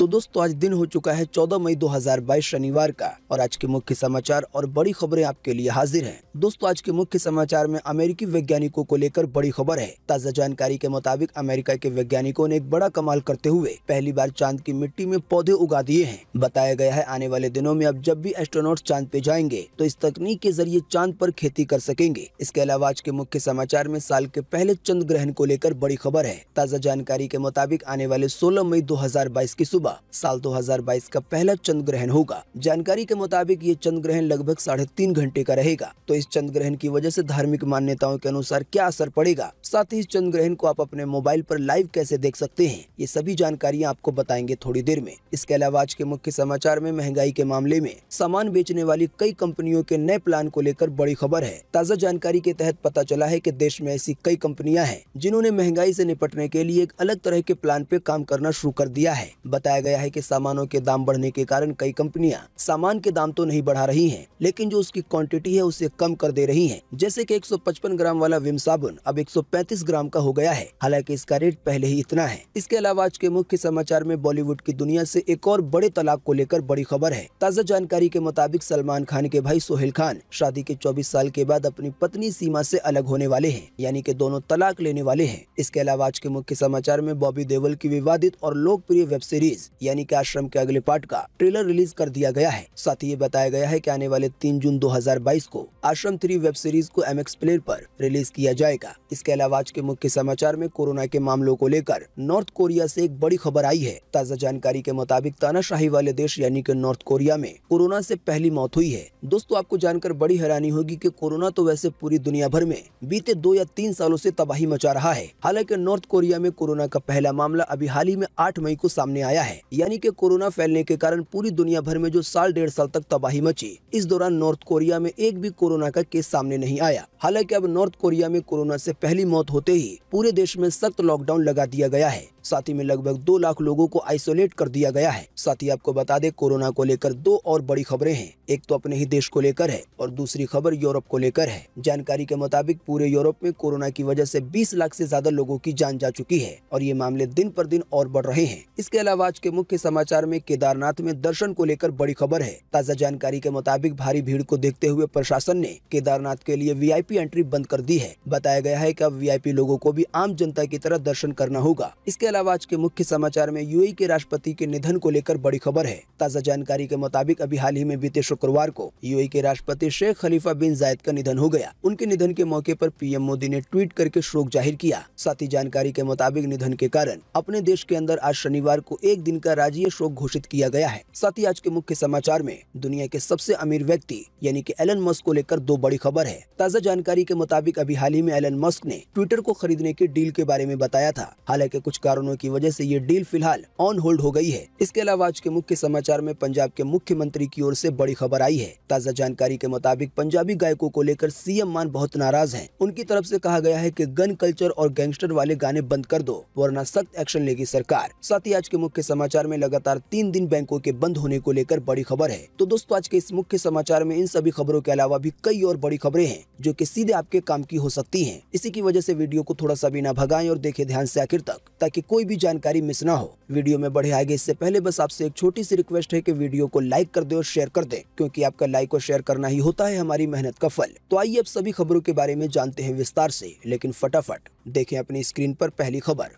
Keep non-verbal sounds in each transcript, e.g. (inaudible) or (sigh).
तो दोस्तों आज दिन हो चुका है 14 मई 2022 शनिवार का और आज के मुख्य समाचार और बड़ी खबरें आपके लिए हाजिर हैं दोस्तों आज के मुख्य समाचार में अमेरिकी वैज्ञानिकों को लेकर बड़ी खबर है ताज़ा जानकारी के मुताबिक अमेरिका के वैज्ञानिकों ने एक बड़ा कमाल करते हुए पहली बार चांद की मिट्टी में पौधे उगा दिए है बताया गया है आने वाले दिनों में अब जब भी एस्ट्रोनोट चांद पे जाएंगे तो इस तकनीक के जरिए चांद आरोप खेती कर सकेंगे इसके अलावा आज के मुख्य समाचार में साल के पहले चंद्र ग्रहण को लेकर बड़ी खबर है ताज़ा जानकारी के मुताबिक आने वाले सोलह मई दो की सुबह होगा साल 2022 का पहला चंद्र ग्रहण होगा जानकारी के मुताबिक ये चंद्र ग्रहण लगभग साढ़े तीन घंटे का रहेगा तो इस चंद्र ग्रहण की वजह से धार्मिक मान्यताओं के अनुसार क्या असर पड़ेगा साथ ही इस चंद्र ग्रहण को आप अपने मोबाइल आरोप लाइव कैसे देख सकते हैं ये सभी जानकारियाँ आपको बताएंगे थोड़ी देर में इसके अलावा आज के मुख्य समाचार में महंगाई के मामले में सामान बेचने वाली कई कंपनियों के नए प्लान को लेकर बड़ी खबर है ताज़ा जानकारी के तहत पता चला है की देश में ऐसी कई कंपनियाँ हैं जिन्होंने महंगाई से निपटने के लिए एक अलग तरह के प्लान पे काम करना शुरू कर दिया है बताया बताया गया है कि सामानों के दाम बढ़ने के कारण कई कंपनियां सामान के दाम तो नहीं बढ़ा रही हैं लेकिन जो उसकी क्वांटिटी है उसे कम कर दे रही हैं जैसे कि 155 ग्राम वाला विम साबुन अब 135 ग्राम का हो गया है हालांकि इसका रेट पहले ही इतना है इसके अलावा आज के मुख्य समाचार में बॉलीवुड की दुनिया ऐसी एक और बड़े तलाक को लेकर बड़ी खबर है ताज़ा जानकारी के मुताबिक सलमान खान के भाई सोहेल खान शादी के चौबीस साल के बाद अपनी पत्नी सीमा ऐसी अलग होने वाले है यानी की दोनों तलाक लेने वाले है इसके अलावा आज के मुख्य समाचार में बॉबी देवल की विवादित और लोकप्रिय वेब सीरीज यानी कि आश्रम के अगले पार्ट का ट्रेलर रिलीज कर दिया गया है साथ ही ये बताया गया है की आने वाले तीन जून दो को आश्रम थ्री वेब सीरीज को एम एक्स प्लेयर पर रिलीज किया जाएगा इसके अलावा आज के मुख्य समाचार में कोरोना के मामलों को लेकर नॉर्थ कोरिया ऐसी एक बड़ी खबर आई है ताजा जानकारी के मुताबिक तानाशाही वाले देश यानी कि नॉर्थ कोरिया में कोरोना से पहली मौत हुई है दोस्तों आपको जानकर बड़ी हैरानी होगी कि कोरोना तो वैसे पूरी दुनिया भर में बीते दो या तीन सालों से तबाही मचा रहा है हालांकि नॉर्थ कोरिया में कोरोना का पहला मामला अभी हाल ही में आठ मई को सामने आया है यानी कि कोरोना फैलने के कारण पूरी दुनिया भर में जो साल डेढ़ साल तक तबाही मची इस दौरान नॉर्थ कोरिया में एक भी कोरोना का केस सामने नहीं आया हालांकि अब नॉर्थ कोरिया में कोरोना से पहली मौत होते ही पूरे देश में सख्त लॉकडाउन लगा दिया गया है साथ ही में लगभग दो लाख लोगों को आइसोलेट कर दिया गया है साथ ही आपको बता दें कोरोना को लेकर दो और बड़ी खबरें हैं एक तो अपने ही देश को लेकर है और दूसरी खबर यूरोप को लेकर है जानकारी के मुताबिक पूरे यूरोप में कोरोना की वजह से 20 लाख से ज्यादा लोगों की जान जा चुकी है और ये मामले दिन पर दिन और बढ़ रहे हैं इसके अलावा आज के मुख्य समाचार में केदारनाथ में दर्शन को लेकर बड़ी खबर है ताजा जानकारी के मुताबिक भारी भीड़ को देखते हुए प्रशासन ने केदारनाथ के लिए वी एंट्री बंद कर दी है बताया गया है की अब वी लोगों को भी आम जनता की तरह दर्शन करना होगा इसके अलावा आज के मुख्य समाचार में यूएई के राष्ट्रपति के निधन को लेकर बड़ी खबर है ताज़ा जानकारी के मुताबिक अभी हाल ही में बीते शुक्रवार को यूएई के राष्ट्रपति शेख खलीफा बिन जायद का निधन हो गया उनके निधन के मौके पर पीएम मोदी ने ट्वीट करके शोक जाहिर किया साथ ही जानकारी के मुताबिक निधन के कारण अपने देश के अंदर आज शनिवार को एक दिन का राजीय शोक घोषित किया गया है साथ ही आज के मुख्य समाचार में दुनिया के सबसे अमीर व्यक्ति यानी की एलन मस्क को लेकर दो बड़ी खबर है ताज़ा जानकारी के मुताबिक अभी हाल ही में एलन मस्क ने ट्विटर को खरीदने की डील के बारे में बताया था हालांकि कुछ कारण कारणों की वजह से ये डील फिलहाल ऑन होल्ड हो गई है इसके अलावा आज के मुख्य समाचार में पंजाब के मुख्यमंत्री की ओर से बड़ी खबर आई है ताजा जानकारी के मुताबिक पंजाबी गायकों को लेकर सीएम मान बहुत नाराज हैं। उनकी तरफ से कहा गया है कि गन कल्चर और गैंगस्टर वाले गाने बंद कर दो वरना सख्त एक्शन लेगी सरकार साथ ही आज के मुख्य समाचार में लगातार तीन दिन बैंकों के बंद होने को लेकर बड़ी खबर है तो दोस्तों आज के इस मुख्य समाचार में इन सभी खबरों के अलावा भी कई और बड़ी खबरें हैं जो की सीधे आपके काम की हो सकती है इसी की वजह ऐसी वीडियो को थोड़ा सा भी न भगाए और देखे ध्यान ऐसी आखिर तक ताकि कोई भी जानकारी मिस ना हो वीडियो में बढ़े आगे इससे पहले बस आपसे एक छोटी सी रिक्वेस्ट है की वीडियो को लाइक कर दे और शेयर कर दे क्यूँकी आपका लाइक और शेयर करना ही होता है हमारी मेहनत का फल तो आइए अब सभी खबरों के बारे में जानते हैं विस्तार से लेकिन फटाफट देखें अपनी स्क्रीन पर पहली खबर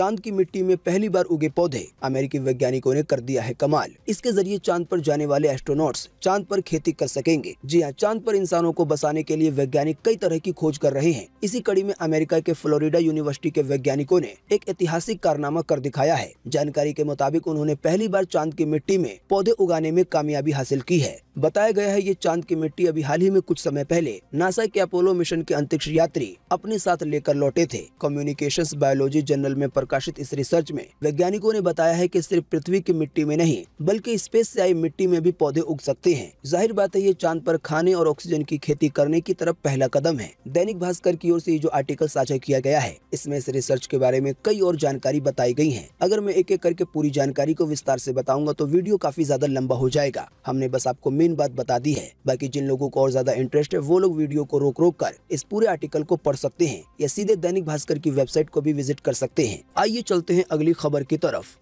चांद की मिट्टी में पहली बार उगे पौधे अमेरिकी वैज्ञानिकों ने कर दिया है कमाल इसके जरिए चांद पर जाने वाले एस्ट्रोनॉट्स चांद पर खेती कर सकेंगे जी हाँ चांद पर इंसानों को बसाने के लिए वैज्ञानिक कई तरह की खोज कर रहे हैं इसी कड़ी में अमेरिका के फ्लोरिडा यूनिवर्सिटी के वैज्ञानिकों ने एक ऐतिहासिक कारनामा कर दिखाया है जानकारी के मुताबिक उन्होंने पहली बार चांद की मिट्टी में पौधे उगाने में कामयाबी हासिल की है बताया गया है ये चांद की मिट्टी अभी हाल ही में कुछ समय पहले नासा के अपोलो मिशन के अंतरिक्ष यात्री अपने साथ लेकर लौटे थे कम्युनिकेशंस बायोलॉजी जर्नल में प्रकाशित इस रिसर्च में वैज्ञानिकों ने बताया है कि सिर्फ पृथ्वी की मिट्टी में नहीं बल्कि स्पेस से आई मिट्टी में भी पौधे उग सकते हैं जाहिर बात है ये चांद आरोप खाने और ऑक्सीजन की खेती करने की तरफ पहला कदम है दैनिक भास्कर की ओर ऐसी जो आर्टिकल साझा किया गया है इसमें इस रिसर्च के बारे में कई और जानकारी बताई गयी है अगर मैं एक एक करके पूरी जानकारी को विस्तार ऐसी बताऊंगा तो वीडियो काफी ज्यादा लंबा हो जाएगा हमने बस आपको मेन बात बता दी है बाकी जिन लोगों को और ज्यादा इंटरेस्ट है वो लोग वीडियो को रोक रोक कर इस पूरे आर्टिकल को पढ़ सकते हैं या सीधे दैनिक भास्कर की वेबसाइट को भी विजिट कर सकते हैं आइए चलते हैं अगली खबर की तरफ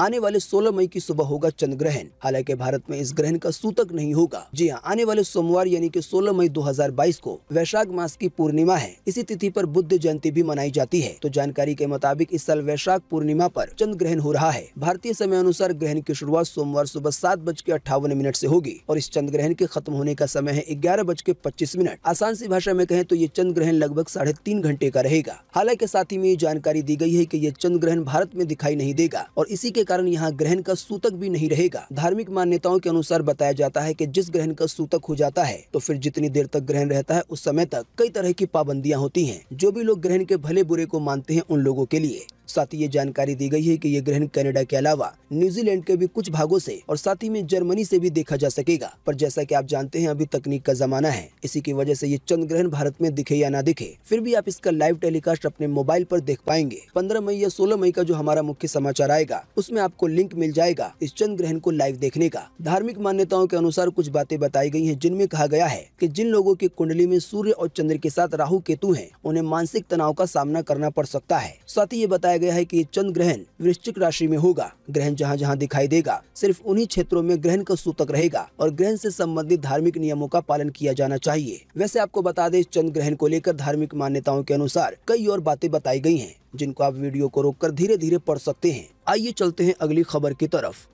आने वाले 16 मई की सुबह होगा चंद्र ग्रहण हालांकि भारत में इस ग्रहण का सूतक नहीं होगा जी हाँ आने वाले सोमवार यानी कि 16 मई 2022 को वैशाख मास की पूर्णिमा है इसी तिथि पर बुद्ध जयंती भी मनाई जाती है तो जानकारी के मुताबिक इस साल वैशाख पूर्णिमा आरोप चंद्र ग्रहण हो रहा है भारतीय समय अनुसार ग्रहण की शुरुआत सोमवार सुबह सात बज के अठावन मिनट ऐसी होगी और इस चंद्र ग्रहण के खत्म होने का समय है ग्यारह बज के पच्चीस मिनट आसान सी भाषा में कहें तो ये चंद्र ग्रहण लगभग साढ़े तीन घंटे का रहेगा हालांकि साथ ही में ये जानकारी दी गई है की ये चंद्र ग्रहण भारत में दिखाई नहीं देगा और इसी के कारण यहाँ ग्रहण का सूतक भी नहीं रहेगा धार्मिक मान्यताओं के अनुसार बताया जाता है की जिस ग्रहण का सूतक हो जाता है तो फिर जितनी देर तक ग्रहण रहता है उस समय तक कई तरह की पाबंदियाँ होती है जो भी लोग ग्रहण के भले बुरे को मानते हैं उन लोगों के लिए साथ ही ये जानकारी दी गई है कि ये ग्रहण कनाडा के अलावा न्यूजीलैंड के भी कुछ भागों से और साथ ही में जर्मनी से भी देखा जा सकेगा पर जैसा कि आप जानते हैं अभी तकनीक का जमाना है इसी की वजह से ये चंद्र ग्रहण भारत में दिखे या ना दिखे फिर भी आप इसका लाइव टेलीकास्ट अपने मोबाइल आरोप देख पाएंगे पंद्रह मई या सोलह मई का जो हमारा मुख्य समाचार आएगा उसमें आपको लिंक मिल जाएगा इस चंद्र ग्रहण को लाइव देखने का धार्मिक मान्यताओं के अनुसार कुछ बातें बताई गई है जिनमें कहा गया है की जिन लोगों की कुंडली में सूर्य और चंद्र के साथ राहु केतु है उन्हें मानसिक तनाव का सामना करना पड़ सकता है साथ ही ये बताया गया है कि चंद्र ग्रहण वृश्चिक राशि में होगा ग्रहण जहाँ जहाँ दिखाई देगा सिर्फ उन्हीं क्षेत्रों में ग्रहण का सूतक रहेगा और ग्रहण से संबंधित धार्मिक नियमों का पालन किया जाना चाहिए वैसे आपको बता दें चंद्र ग्रहण को लेकर धार्मिक मान्यताओं के अनुसार कई और बातें बताई गयी है जिनको आप वीडियो को रोक धीरे धीरे पढ़ सकते हैं आइए चलते हैं अगली खबर की तरफ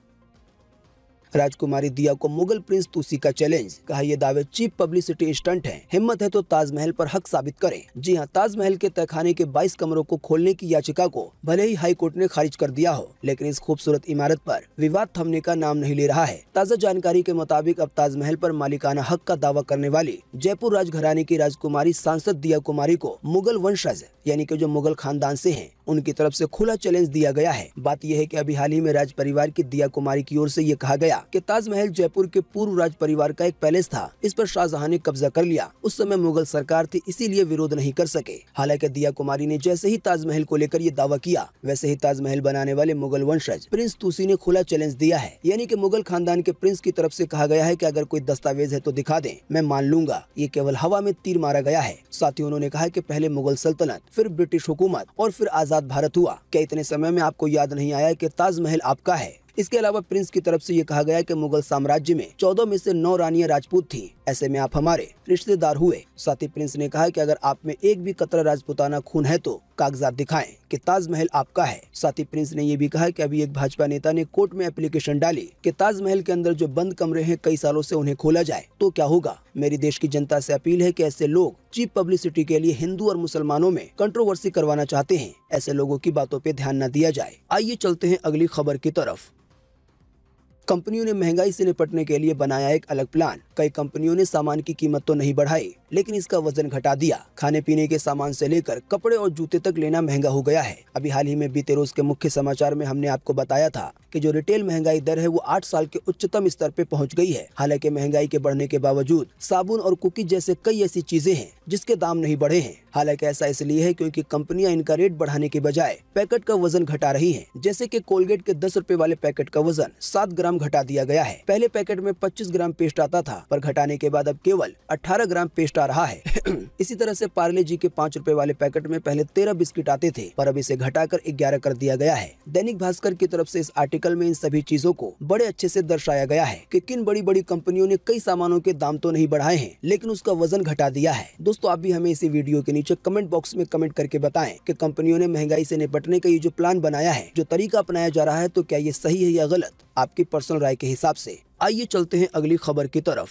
राजकुमारी दिया को मुगल प्रिंस तुसी का चैलेंज कहा ये दावे चीप पब्लिसिटी स्टंट है हिम्मत है तो ताजमहल पर हक साबित करें जी हाँ ताजमहल के तहखाने के 22 कमरों को खोलने की याचिका को भले ही हाईकोर्ट ने खारिज कर दिया हो लेकिन इस खूबसूरत इमारत पर विवाद थमने का नाम नहीं ले रहा है ताज़ा जानकारी के मुताबिक अब ताजमहल आरोप मालिकाना हक का दावा करने वाली जयपुर राजघराने की राजकुमारी सांसद दिया कुमारी को मुगल वंशज यानी की जो मुगल खानदान ऐसी है उनकी तरफ से खुला चैलेंज दिया गया है बात यह है कि अभी हाल ही में राज परिवार की दिया कुमारी की ओर से ये कहा गया कि ताजमहल जयपुर के पूर्व राज परिवार का एक पैलेस था इस पर शाहजहां ने कब्जा कर लिया उस समय मुगल सरकार थी इसीलिए विरोध नहीं कर सके हालांकि दिया कुमारी ने जैसे ही ताजमहल को लेकर ये दावा किया वैसे ही ताजमहल बनाने वाले मुगल वंशज प्रिंस तुसी ने खुला चैलेंज दिया है यानी की मुगल खानदान के प्रिंस की तरफ ऐसी कहा गया है की अगर कोई दस्तावेज है तो दिखा दे मैं मान लूंगा ये केवल हवा में तीर मारा गया है साथ ही उन्होंने कहा की पहले मुगल सल्तनत फिर ब्रिटिश हुकूमत और फिर आजाद आज़ाद भारत हुआ क्या इतने समय में आपको याद नहीं आया कि ताजमहल आपका है इसके अलावा प्रिंस की तरफ से ये कहा गया कि मुगल साम्राज्य में चौदह में से नौ रानियां राजपूत थी ऐसे में आप हमारे रिश्तेदार हुए साथ ही प्रिंस ने कहा कि अगर आप में एक भी कतरा राजपुताना खून है तो कागजात दिखाएं कि ताजमहल आपका है साथ ही प्रिंस ने ये भी कहा कि अभी एक भाजपा नेता ने कोर्ट में एप्लीकेशन डाली कि ताजमहल के अंदर जो बंद कमरे हैं कई सालों से उन्हें खोला जाए तो क्या होगा मेरी देश की जनता से अपील है कि ऐसे लोग चीप पब्लिसिटी के लिए हिंदू और मुसलमानों में कंट्रोवर्सी करवाना चाहते हैं ऐसे लोगों की बातों पे ध्यान न दिया जाए आइए चलते हैं अगली खबर की तरफ कंपनियों ने महंगाई से निपटने के लिए बनाया एक अलग प्लान कई कंपनियों ने सामान की कीमत तो नहीं बढ़ाई लेकिन इसका वजन घटा दिया खाने पीने के सामान से लेकर कपड़े और जूते तक लेना महंगा हो गया है अभी हाल ही में बीते रोज के मुख्य समाचार में हमने आपको बताया था कि जो रिटेल महंगाई दर है वो आठ साल के उच्चतम स्तर पे पहुंच गई है हालांकि महंगाई के बढ़ने के बावजूद साबुन और कुकी जैसे कई ऐसी चीजें हैं जिसके दाम नहीं बढ़े हैं हालांकि ऐसा इसलिए है क्योंकि कंपनियां इनका रेट बढ़ाने के बजाय पैकेट का वजन घटा रही है जैसे की कोलगेट के दस रूपए वाले पैकेट का वजन सात ग्राम घटा दिया गया है पहले पैकेट में 25 ग्राम पेस्ट आता था पर घटाने के बाद अब केवल 18 ग्राम पेस्ट आ रहा है (clears throat) इसी तरह से पार्ले जी के पाँच रूपए वाले पैकेट में पहले तेरह बिस्किट आते थे पर अब इसे घटाकर ग्यारह कर दिया गया है दैनिक भास्कर की तरफ ऐसी इस आर्टिकल में इन सभी चीजों को बड़े अच्छे ऐसी दर्शाया गया है कि किन बड़ी बड़ी कंपनियों ने कई सामानों के दाम तो नहीं बढ़ाए हैं लेकिन उसका वजन घटा दिया है दोस्तों आप भी हमें इसी वीडियो के नीचे कमेंट बॉक्स में कमेंट करके बताएं कि कंपनियों ने महंगाई से निपटने का ये जो प्लान बनाया है जो तरीका अपनाया जा रहा है तो क्या ये सही है या गलत आपकी पर्सनल नक्सल राय के हिसाब से आइए चलते हैं अगली खबर की तरफ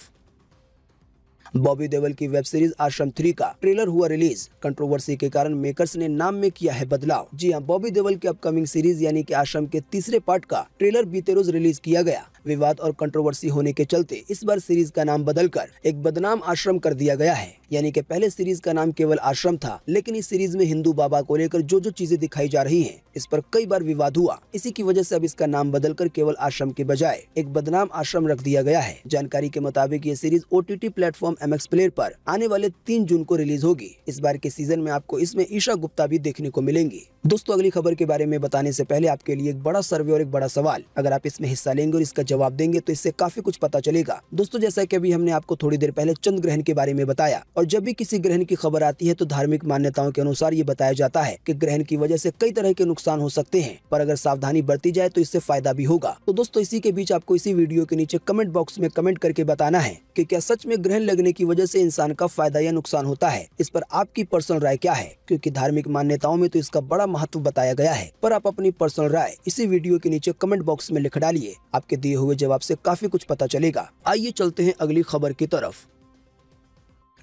बॉबी देवल की वेब सीरीज आश्रम थ्री का ट्रेलर हुआ रिलीज कंट्रोवर्सी के कारण मेकर्स ने नाम में किया है बदलाव जी हाँ बॉबी देवल की अपकमिंग सीरीज यानी कि आश्रम के तीसरे पार्ट का ट्रेलर बीते रोज रिलीज किया गया विवाद और कंट्रोवर्सी होने के चलते इस बार सीरीज का नाम बदलकर एक बदनाम आश्रम कर दिया गया है यानी कि पहले सीरीज का नाम केवल आश्रम था लेकिन इस सीरीज में हिंदू बाबा को लेकर जो जो चीजें दिखाई जा रही हैं इस पर कई बार विवाद हुआ इसी की वजह से अब इसका नाम बदलकर केवल आश्रम के बजाय एक बदनाम आश्रम रख दिया गया है जानकारी के मुताबिक ये series O T platform film M player पर आने वाले तीन जून को रिलीज होगी इस बार के सीजन में आपको इसमें ईशा गुप्ता भी देखने को मिलेंगी दोस्तों अगली खबर के बारे में बताने से पहले आपके लिए एक बड़ा सर्वे और एक बड़ा सवाल अगर आप इसमें हिस्सा लेंगे और इसका जवाब देंगे तो इससे काफी कुछ पता चलेगा दोस्तों जैसा की अभी हमने आपको थोड़ी देर पहले चंद्र ग्रहण के बारे में बताया और जब भी किसी ग्रहण की खबर आती है तो धार्मिक मान्यताओं के अनुसार ये बताया जाता है की ग्रहण की वजह ऐसी कई तरह के नुकसान हो सकते हैं पर अगर सावधानी बरती जाए तो इससे फायदा भी होगा तो दोस्तों इसी के बीच आपको इसी वीडियो के नीचे कमेंट बॉक्स में कमेंट करके बताना है की क्या सच में ग्रहण लगने देने की वजह से इंसान का फायदा या नुकसान होता है इस पर आपकी पर्सनल राय क्या है क्योंकि धार्मिक मान्यताओं में तो इसका बड़ा महत्व बताया गया है पर आप अपनी पर्सनल राय इसी वीडियो के नीचे कमेंट बॉक्स में लिख डालिए आपके दिए हुए जवाब से काफी कुछ पता चलेगा आइए चलते हैं अगली खबर की तरफ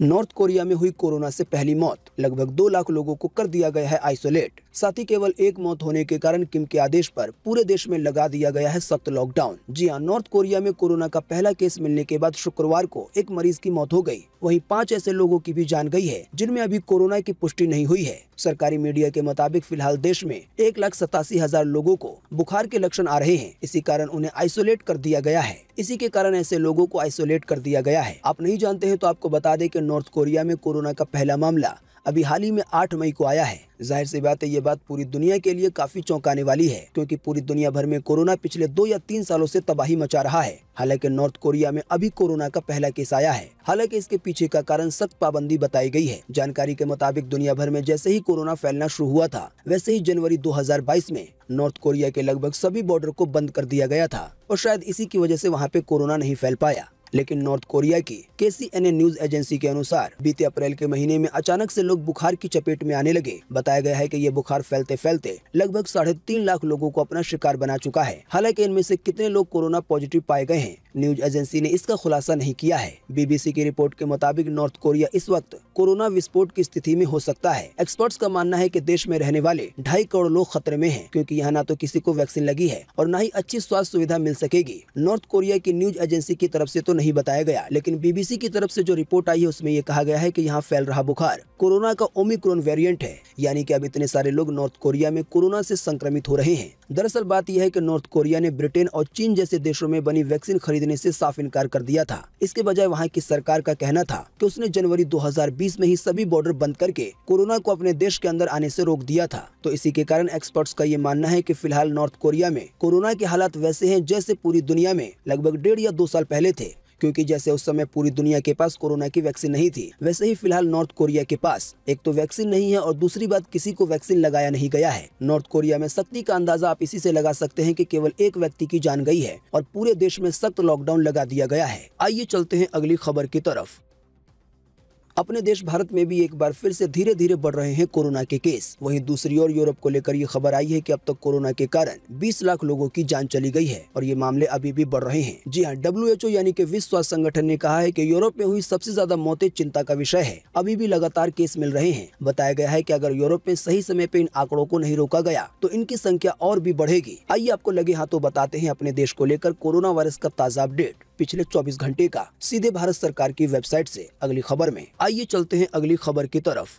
नॉर्थ कोरिया में हुई कोरोना से पहली मौत लगभग दो लाख लोगों को कर दिया गया है आइसोलेट साथ ही केवल एक मौत होने के कारण किम के आदेश पर पूरे देश में लगा दिया गया है सख्त लॉकडाउन जी हाँ नॉर्थ कोरिया में कोरोना का पहला केस मिलने के बाद शुक्रवार को एक मरीज की मौत हो गई वहीं पांच ऐसे लोगों की भी जान गई है जिनमें अभी कोरोना की पुष्टि नहीं हुई है सरकारी मीडिया के मुताबिक फिलहाल देश में एक लाख सतासी हजार लोगों को बुखार के लक्षण आ रहे हैं इसी कारण उन्हें आइसोलेट कर दिया गया है इसी के कारण ऐसे लोगों को आइसोलेट कर दिया गया है आप नहीं जानते हैं तो आपको बता दें कि नॉर्थ कोरिया में कोरोना का पहला मामला अभी हाल ही में 8 मई को आया है जाहिर सी बात है ये बात पूरी दुनिया के लिए काफी चौंकाने वाली है क्योंकि पूरी दुनिया भर में कोरोना पिछले दो या तीन सालों से तबाही मचा रहा है हालांकि नॉर्थ कोरिया में अभी कोरोना का पहला केस आया है हालांकि इसके पीछे का कारण सख्त पाबंदी बताई गई है जानकारी के मुताबिक दुनिया भर में जैसे ही कोरोना फैलना शुरू हुआ था वैसे ही जनवरी दो में नॉर्थ कोरिया के लगभग सभी बॉर्डर को बंद कर दिया गया था और शायद इसी की वजह ऐसी वहाँ पे कोरोना नहीं फैल पाया लेकिन नॉर्थ कोरिया की के न्यूज एजेंसी के अनुसार बीते अप्रैल के महीने में अचानक से लोग बुखार की चपेट में आने लगे बताया गया है कि ये बुखार फैलते फैलते लगभग साढ़े तीन लाख लोगों को अपना शिकार बना चुका है हालांकि इनमें से कितने लोग कोरोना पॉजिटिव पाए गए हैं न्यूज एजेंसी ने इसका खुलासा नहीं किया है बीबीसी की रिपोर्ट के मुताबिक नॉर्थ कोरिया इस वक्त कोरोना विस्फोट की स्थिति में हो सकता है एक्सपर्ट्स का मानना है कि देश में रहने वाले ढाई करोड़ लोग खतरे में हैं क्योंकि यहाँ न तो किसी को वैक्सीन लगी है और न ही अच्छी स्वास्थ्य सुविधा मिल सकेगी नॉर्थ कोरिया की न्यूज एजेंसी की तरफ ऐसी तो नहीं बताया गया लेकिन बीबीसी की तरफ ऐसी जो रिपोर्ट आई है उसमें ये कहा गया है की यहाँ फैल रहा बुखार कोरोना का ओमिक्रोन वेरियंट है यानी की अब इतने सारे लोग नॉर्थ कोरिया में कोरोना ऐसी संक्रमित हो रहे हैं दरअसल बात यह है की नॉर्थ कोरिया ने ब्रिटेन और चीन जैसे देशों में बनी वैक्सीन खरीद खरीदने से साफ इनकार कर दिया था इसके बजाय वहाँ की सरकार का कहना था कि उसने जनवरी 2020 में ही सभी बॉर्डर बंद करके कोरोना को अपने देश के अंदर आने से रोक दिया था तो इसी के कारण एक्सपर्ट्स का ये मानना है की फिलहाल नॉर्थ कोरिया में कोरोना के हालात वैसे है जैसे पूरी दुनिया में लगभग डेढ़ या दो साल पहले थे क्योंकि जैसे उस समय पूरी दुनिया के पास कोरोना की वैक्सीन नहीं थी वैसे ही फिलहाल नॉर्थ कोरिया के पास एक तो वैक्सीन नहीं है और दूसरी बात किसी को वैक्सीन लगाया नहीं गया है नॉर्थ कोरिया में सख्ती का अंदाजा आप इसी ऐसी लगा सकते हैं की केवल एक व्यक्ति की जान गई है और पूरे देश में सख्त लॉकडाउन लगा दिया गया है आइए चलते हैं अगली खबर की तरफ अपने देश भारत में भी एक बार फिर से धीरे धीरे बढ़ रहे हैं कोरोना के केस वहीं दूसरी ओर यूरोप को लेकर ये खबर आई है कि अब तक कोरोना के कारण 20 लाख लोगों की जान चली गई है और ये मामले अभी भी बढ़ रहे हैं जी हाँ डब्ल्यू यानी कि विश्व स्वास्थ्य संगठन ने कहा है कि यूरोप में हुई सबसे ज्यादा मौतें चिंता का विषय है अभी भी लगातार केस मिल रहे हैं बताया गया है की अगर यूरोप में सही समय पे इन आंकड़ों को नहीं रोका गया तो इनकी संख्या और भी बढ़ेगी आइए आपको लगे हाथों बताते हैं अपने देश को लेकर कोरोना वायरस का ताजा अपडेट पिछले 24 घंटे का सीधे भारत सरकार की वेबसाइट से अगली खबर में आइए चलते हैं अगली खबर की तरफ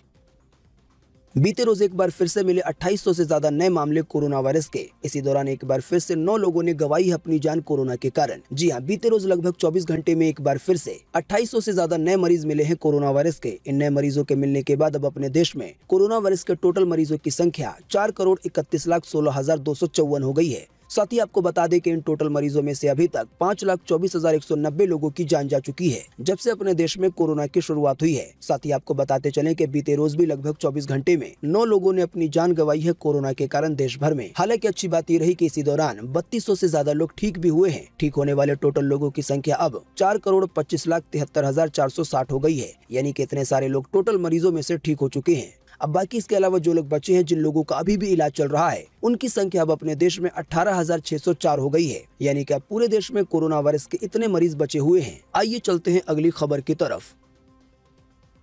बीते रोज एक बार फिर से मिले 2800 से ज्यादा नए मामले कोरोना वायरस के इसी दौरान एक बार फिर से नौ लोगों ने गवाई है अपनी जान कोरोना के कारण जी हां बीते रोज लगभग 24 घंटे में एक बार फिर से 2800 से ज्यादा नए मरीज मिले हैं कोरोना वायरस के इन नए मरीजों के मिलने के बाद अब अपने देश में कोरोना वायरस के टोटल मरीजों की संख्या चार करोड़ इकतीस लाख सोलह हजार दो सौ चौवन हो गयी है साथ ही आपको बता दें कि इन टोटल मरीजों में से अभी तक पाँच लाख चौबीस हजार एक सौ नब्बे लोगों की जान जा चुकी है जब से अपने देश में कोरोना की शुरुआत हुई है साथ ही आपको बताते चले की बीते रोज भी लगभग चौबीस घंटे में नौ लोगों ने अपनी जान गंवाई है कोरोना के कारण देश भर में हालांकि अच्छी बात ये रही की इसी दौरान बत्तीस सौ ज्यादा लोग ठीक भी हुए हैं ठीक होने वाले टोटल लोगों की संख्या अब चार करोड़ पच्चीस लाख तिहत्तर हजार चार सौ साठ हो गई है यानी कि इतने सारे लोग टोटल मरीजों में से ठीक हो चुके हैं अब बाकी इसके अलावा जो लोग बचे हैं जिन लोगों का अभी भी इलाज चल रहा है उनकी संख्या अब अपने देश में 18,604 हो गई है यानी कि अब पूरे देश में कोरोना वायरस के इतने मरीज बचे हुए हैं आइए चलते हैं अगली खबर की तरफ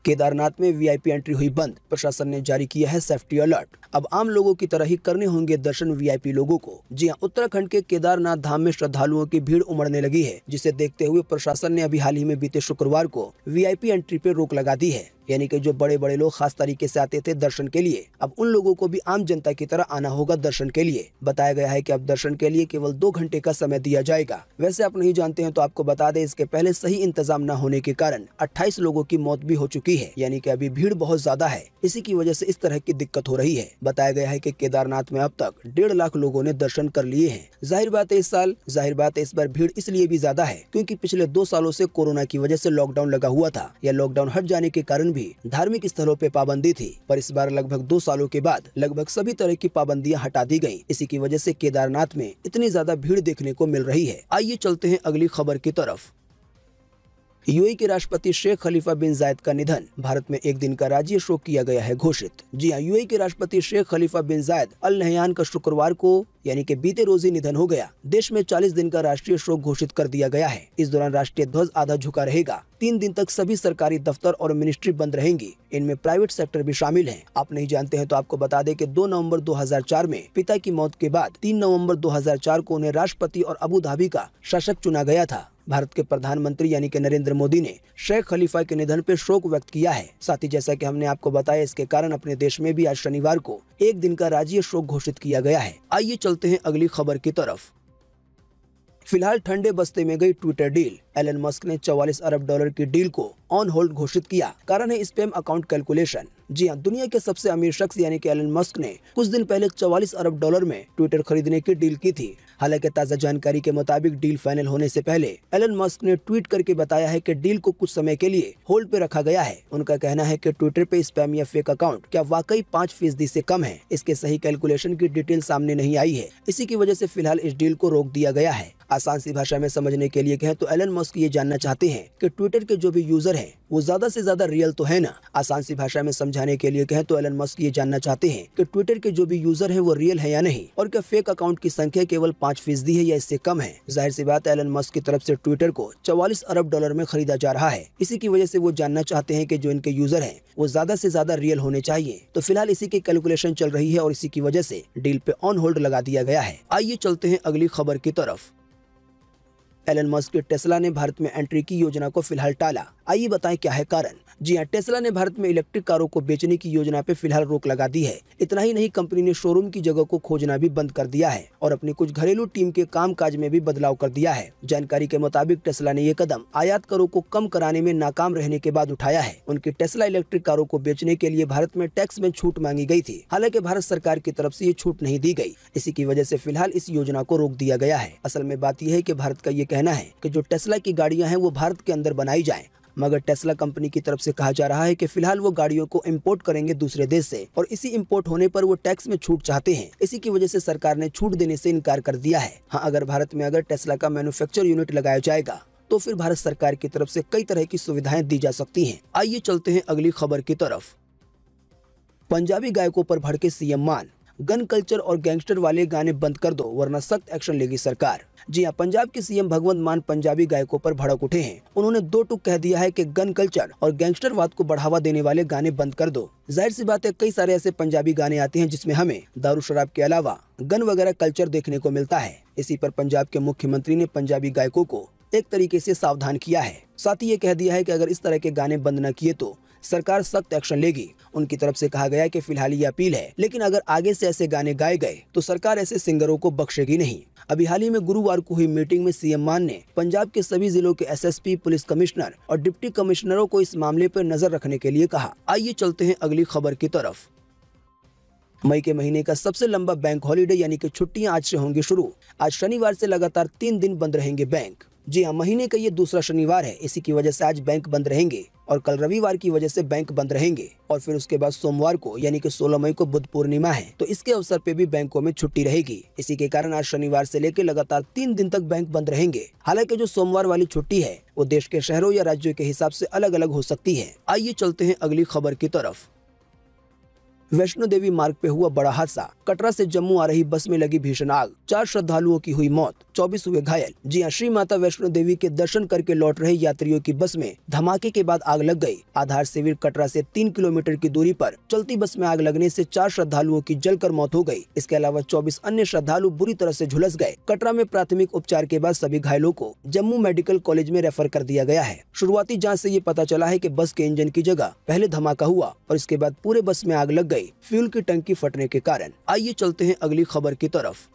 केदारनाथ में वीआईपी एंट्री हुई बंद प्रशासन ने जारी किया है सेफ्टी अलर्ट अब आम लोगों की तरह ही करने होंगे दर्शन वीआईपी लोगों को जी हां उत्तराखंड के केदारनाथ धाम में श्रद्धालुओं की भीड़ उमड़ने लगी है जिसे देखते हुए प्रशासन ने अभी हाल ही में बीते शुक्रवार को वीआईपी एंट्री पे रोक लगा दी है यानी कि जो बड़े बड़े लोग खास तरीके से आते थे दर्शन के लिए अब उन लोगों को भी आम जनता की तरह आना होगा दर्शन के लिए बताया गया है कि अब दर्शन के लिए केवल दो घंटे का समय दिया जाएगा वैसे आप नहीं जानते हैं तो आपको बता दें इसके पहले सही इंतजाम न होने के कारण अट्ठाईस लोगों की मौत भी हो चुकी है यानी की अभी भीड़ बहुत ज्यादा है इसी की वजह ऐसी इस तरह की दिक्कत हो रही है बताया गया है की केदारनाथ में अब तक डेढ़ लाख लोगों ने दर्शन कर लिए है जाहिर बात है इस साल जाहिर बात है इस बार भीड़ इसलिए भी ज्यादा है क्यूँकी पिछले दो सालों ऐसी कोरोना की वजह ऐसी लॉकडाउन लगा हुआ था या लॉकडाउन हट जाने के कारण भी भी धार्मिक स्थलों पर पाबंदी थी पर इस बार लगभग दो सालों के बाद लगभग सभी तरह की पाबंदियाँ हटा दी गयी इसी की वजह ऐसी केदारनाथ में इतनी ज्यादा भीड़ देखने को मिल रही है आइए चलते हैं अगली खबर की तरफ यूएई के राष्ट्रपति शेख खलीफा बिन जायद का निधन भारत में एक दिन का राज्य शोक किया गया है घोषित जी हाँ यूएई के राष्ट्रपति शेख खलीफा बिन जायद अल नहयान का शुक्रवार को यानी कि बीते रोज ही निधन हो गया देश में 40 दिन का राष्ट्रीय शोक घोषित कर दिया गया है इस दौरान राष्ट्रीय ध्वज आधा झुका रहेगा तीन दिन तक सभी सरकारी दफ्तर और मिनिस्ट्री बंद रहेंगी इनमें प्राइवेट सेक्टर भी शामिल हैं। आप नहीं जानते हैं तो आपको बता दें कि 2 नवंबर 2004 में पिता की मौत के बाद 3 नवंबर 2004 को उन्हें राष्ट्रपति और अबू धाबी का शासक चुना गया था भारत के प्रधानमंत्री यानी कि नरेंद्र मोदी ने शेख खलीफा के निधन पर शोक व्यक्त किया है साथ ही जैसा की हमने आपको बताया इसके कारण अपने देश में भी आज शनिवार को एक दिन का राज्य शोक घोषित किया गया है आइए चलते हैं अगली खबर की तरफ फिलहाल ठंडे बस्ते में गई ट्विटर डील एलन मस्क ने 44 अरब डॉलर की डील को ऑन होल्ड घोषित किया कारण है स्पेम अकाउंट कैलकुलेशन जी हाँ दुनिया के सबसे अमीर शख्स यानी कि एलन मस्क ने कुछ दिन पहले 44 अरब डॉलर में ट्विटर खरीदने की डील की थी हालांकि ताजा जानकारी के मुताबिक डील फाइनल होने से पहले एलन मस्क ने ट्वीट करके बताया है कि डील को कुछ समय के लिए होल्ड पे रखा गया है उनका कहना है कि ट्विटर पे स्पैम या फेक अकाउंट क्या वाकई पाँच फीसदी ऐसी कम है इसके सही कैलकुलेशन की डिटेल सामने नहीं आई है इसी की वजह ऐसी फिलहाल इस डील को रोक दिया गया है आसान सी भाषा में समझने के लिए कहें तो एलन मस्क ये जानना चाहते हैं कि ट्विटर के जो भी यूजर हैं वो ज्यादा से ज्यादा रियल तो है ना आसान सी भाषा में समझाने के लिए कहें तो एलन मस्क ये जानना चाहते हैं कि ट्विटर के जो भी यूजर हैं वो रियल है या नहीं और क्या फेक अकाउंट की संख्या केवल पाँच फीसदी है या इससे कम है जाहिर सी बात एलन मस्क की तरफ ऐसी ट्विटर को चौवालीस अरब डॉलर में खरीदा जा रहा है इसी की वजह ऐसी वो जानना चाहते हैं की जो इनके यूजर है वो ज्यादा ऐसी ज्यादा रियल होने चाहिए तो फिलहाल इसी की कैलकुलेशन चल रही है और इसी की वजह ऐसी डील पे ऑन होल्ड लगा दिया गया है आइए चलते हैं अगली खबर की तरफ एलन मस्क के टेस्ला ने भारत में एंट्री की योजना को फिलहाल टाला आइए बताएं क्या है कारण जी हाँ टेस्ला ने भारत में इलेक्ट्रिक कारों को बेचने की योजना पे फिलहाल रोक लगा दी है इतना ही नहीं कंपनी ने शोरूम की जगह को खोजना भी बंद कर दिया है और अपनी कुछ घरेलू टीम के कामकाज में भी बदलाव कर दिया है जानकारी के मुताबिक टेस्ला ने ये कदम आयात करो को कम कराने में नाकाम रहने के बाद उठाया है उनकी टेस्ला इलेक्ट्रिक कारों को बेचने के लिए भारत में टैक्स में छूट मांगी गयी थी हालांकि भारत सरकार की तरफ ऐसी ये छूट नहीं दी गयी इसी की वजह ऐसी फिलहाल इस योजना को रोक दिया गया है असल में बात यह है की भारत का ये कहना है कि जो टेस्ला की गाड़ियां हैं वो भारत के अंदर बनाई जाएं मगर टेस्ला कंपनी की तरफ से कहा जा रहा है कि फिलहाल वो गाड़ियों को इंपोर्ट करेंगे दूसरे देश से और इसी इंपोर्ट होने पर वो टैक्स में छूट चाहते हैं इसी की वजह से सरकार ने छूट देने से इनकार कर दिया है हाँ अगर भारत में अगर टेस्ला का मैन्युफेक्चर यूनिट लगाया जाएगा तो फिर भारत सरकार की तरफ से कई तरह की सुविधाएं दी जा सकती है आइए चलते हैं अगली खबर की तरफ पंजाबी गायकों पर भड़के सीएम मान गन कल्चर और गैंगस्टर वाले गाने बंद कर दो वरना सख्त एक्शन लेगी सरकार जी हाँ पंजाब के सीएम भगवंत मान पंजाबी गायकों पर भड़क उठे हैं उन्होंने दो टुक कह दिया है कि गन कल्चर और गैंगस्टरवाद को बढ़ावा देने वाले गाने बंद कर दो जाहिर सी बात है कई सारे ऐसे पंजाबी गाने आते हैं जिसमें हमें दारू शराब के अलावा गन वगैरह कल्चर देखने को मिलता है इसी पर पंजाब के मुख्यमंत्री ने पंजाबी गायकों को एक तरीके से सावधान किया है साथ ही ये कह दिया है कि अगर इस तरह के गाने बंद न किए तो सरकार सख्त एक्शन लेगी उनकी तरफ से कहा गया कि फिलहाल ये अपील है लेकिन अगर आगे से ऐसे गाने गाए गए तो सरकार ऐसे सिंगरों को बख्शेगी नहीं अभी हाल ही में गुरुवार को हुई मीटिंग में सीएम मान ने पंजाब के सभी जिलों के एसएसपी, पुलिस कमिश्नर और डिप्टी कमिश्नरों को इस मामले पर नजर रखने के लिए कहा आइए चलते हैं अगली खबर की तरफ मई के महीने का सबसे लंबा बैंक हॉलीडे यानी कि छुट्टियाँ आज से होंगी शुरू आज शनिवार से लगातार तीन दिन बंद रहेंगे बैंक जी हाँ महीने का ये दूसरा शनिवार है इसी की वजह से आज बैंक बंद रहेंगे और कल रविवार की वजह से बैंक बंद रहेंगे और फिर उसके बाद सोमवार को यानी कि 16 मई को बुद्ध पूर्णिमा है तो इसके अवसर पे भी बैंकों में छुट्टी रहेगी इसी के कारण आज शनिवार से लेकर लगातार तीन दिन तक बैंक बंद रहेंगे हालांकि जो सोमवार वाली छुट्टी है वो देश के शहरों या राज्यों के हिसाब से अलग अलग हो सकती है आइए चलते हैं अगली खबर की तरफ वैष्णो देवी मार्ग पे हुआ बड़ा हादसा कटरा से जम्मू आ रही बस में लगी भीषण आग चार श्रद्धालुओं की हुई मौत चौबीस हुए घायल जी हाँ श्री माता वैष्णो देवी के दर्शन करके लौट रहे यात्रियों की बस में धमाके के बाद आग लग गई आधार शिविर कटरा से तीन किलोमीटर की दूरी पर चलती बस में आग लगने से चार श्रद्धालुओं की जलकर मौत हो गयी इसके अलावा चौबीस अन्य श्रद्धालु बुरी तरह ऐसी झुलस गए कटरा में प्राथमिक उपचार के बाद सभी घायलों को जम्मू मेडिकल कॉलेज में रेफर कर दिया गया है शुरुआती जाँच ऐसी ये पता चला है की बस के इंजन की जगह पहले धमाका हुआ और इसके बाद पूरे बस में आग लग गई गई फ्यूल की टंकी फटने के कारण आइए चलते हैं अगली खबर की तरफ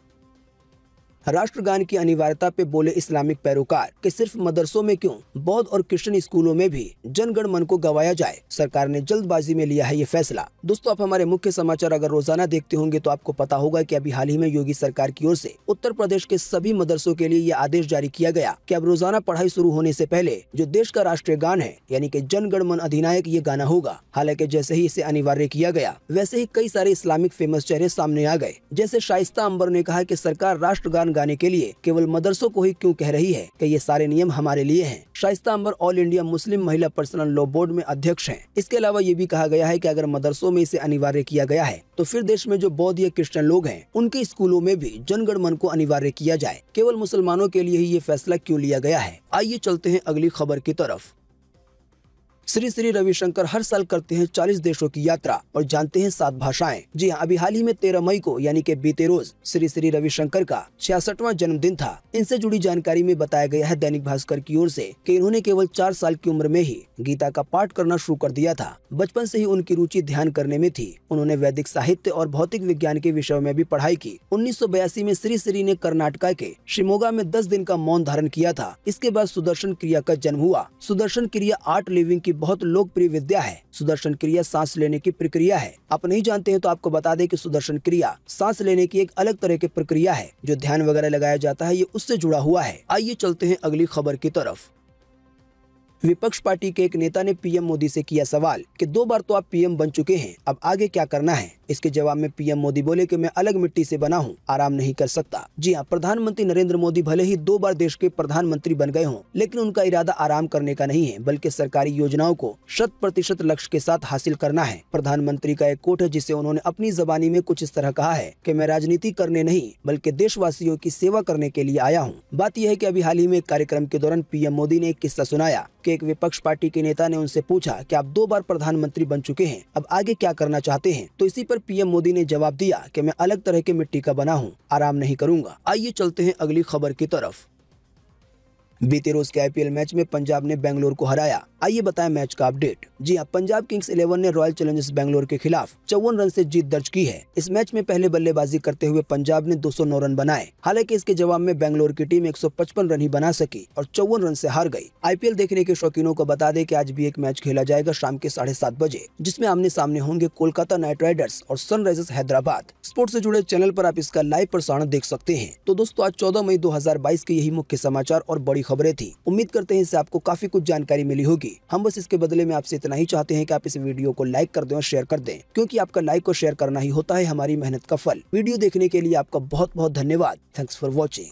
राष्ट्रगान की अनिवार्यता पे बोले इस्लामिक पैरोकार कि सिर्फ मदरसों में क्यों बौद्ध और क्रिश्चियन स्कूलों में भी जनगण मन को गवाया जाए सरकार ने जल्दबाजी में लिया है ये फैसला दोस्तों आप हमारे मुख्य समाचार अगर रोजाना देखते होंगे तो आपको पता होगा की अभी हाल ही में योगी सरकार की ओर से उत्तर प्रदेश के सभी मदरसों के लिए ये आदेश जारी किया गया की अब रोजाना पढ़ाई शुरू होने ऐसी पहले जो देश का राष्ट्रीय गान है यानी की जनगण मन अधिनायक ये गाना होगा हालांकि जैसे ही इसे अनिवार्य किया गया वैसे ही कई सारे इस्लामिक फेमस चेहरे सामने आ गए जैसे शाइस्ता अंबर ने कहा की सरकार राष्ट्रगान मंगाने के लिए केवल मदरसों को ही क्यों कह रही है कि ये सारे नियम हमारे लिए हैं Shaista Ambar all India Muslim महिला पर्सनल लॉ बोर्ड में अध्यक्ष हैं इसके अलावा ये भी कहा गया है कि अगर मदरसों में इसे अनिवार्य किया गया है तो फिर देश में जो बौद्ध या क्रिश्चियन लोग हैं उनके स्कूलों में भी जनगणमन को अनिवार्य किया जाए केवल मुसलमानों के लिए ही ये फैसला क्यों लिया गया है आइए चलते हैं अगली खबर की तरफ श्री श्री रविशंकर हर साल करते हैं 40 देशों की यात्रा और जानते हैं सात भाषाएं जी हाँ अभी हाल ही में 13 मई को यानी के बीते रोज श्री श्री रविशंकर का छियासठवा जन्मदिन था इनसे जुड़ी जानकारी में बताया गया है दैनिक भास्कर की ओर से कि इन्होंने केवल चार साल की उम्र में ही गीता का पाठ करना शुरू कर दिया था बचपन ऐसी ही उनकी रुचि ध्यान करने में थी उन्होंने वैदिक साहित्य और भौतिक विज्ञान के विषयों में भी पढ़ाई की उन्नीस में श्री श्री ने कर्नाटका के शिमोगा में दस दिन का मौन धारण किया था इसके बाद सुदर्शन क्रिया का जन्म हुआ सुदर्शन क्रिया आर्ट लिविंग की बहुत लोकप्रिय विद्या है सुदर्शन क्रिया सांस लेने की प्रक्रिया है आप नहीं जानते हैं तो आपको बता दें कि सुदर्शन क्रिया सांस लेने की एक अलग तरह की प्रक्रिया है जो ध्यान वगैरह लगाया जाता है ये उससे जुड़ा हुआ है आइए चलते हैं अगली खबर की तरफ विपक्ष पार्टी के एक नेता ने पीएम मोदी से किया सवाल कि दो बार तो आप पीएम बन चुके हैं अब आगे क्या करना है इसके जवाब में पीएम मोदी बोले कि मैं अलग मिट्टी से बना हूं आराम नहीं कर सकता जी हां प्रधानमंत्री नरेंद्र मोदी भले ही दो बार देश के प्रधानमंत्री बन गए हों लेकिन उनका इरादा आराम करने का नहीं है बल्कि सरकारी योजनाओं को शत प्रतिशत लक्ष्य के साथ हासिल करना है प्रधानमंत्री का एक कोट है जिसे उन्होंने अपनी जबानी में कुछ इस तरह कहा है की मैं राजनीति करने नहीं बल्कि देशवासियों की सेवा करने के लिए आया हूँ बात यह है की अभी हाल ही में कार्यक्रम के दौरान पीएम मोदी ने एक किस्सा सुनाया के एक विपक्ष पार्टी के नेता ने उनसे पूछा कि आप दो बार प्रधानमंत्री बन चुके हैं अब आगे क्या करना चाहते हैं तो इसी पर पीएम मोदी ने जवाब दिया कि मैं अलग तरह के मिट्टी का बना हूं, आराम नहीं करूंगा आइए चलते हैं अगली खबर की तरफ बीते रोज के आईपीएल मैच में पंजाब ने बेंगलोर को हराया आइए बताएं मैच का अपडेट जी हाँ पंजाब किंग्स इलेवन ने रॉयल चैलेंजर्स बैंगलोर के खिलाफ चौवन रन से जीत दर्ज की है इस मैच में पहले बल्लेबाजी करते हुए पंजाब ने 209 रन बनाए हालांकि इसके जवाब में बैंगलोर की टीम 155 रन ही बना सकी और चौवन रन से हार गई आईपीएल देखने के शौकीनों को बता दे की आज भी एक मैच खेला जाएगा शाम के साढ़े सात बजे जिसमे आमने सामने होंगे कोलकाता नाइट राइडर्स और सनराइजर्स हैदराबाद स्पोर्ट्स ऐसी जुड़े चैनल आरोप आप इसका लाइव प्रसारण देख सकते हैं तो दोस्तों आज चौदह मई दो के यही मुख्य समाचार और बड़ी खबरें थी उम्मीद करते हैं इससे आपको काफी कुछ जानकारी मिली होगी होगी हम बस इसके बदले में आपसे इतना ही चाहते हैं कि आप इस वीडियो को लाइक कर दें और शेयर कर दें क्योंकि आपका लाइक और शेयर करना ही होता है हमारी मेहनत का फल वीडियो देखने के लिए आपका बहुत बहुत धन्यवाद थैंक्स फॉर वॉचिंग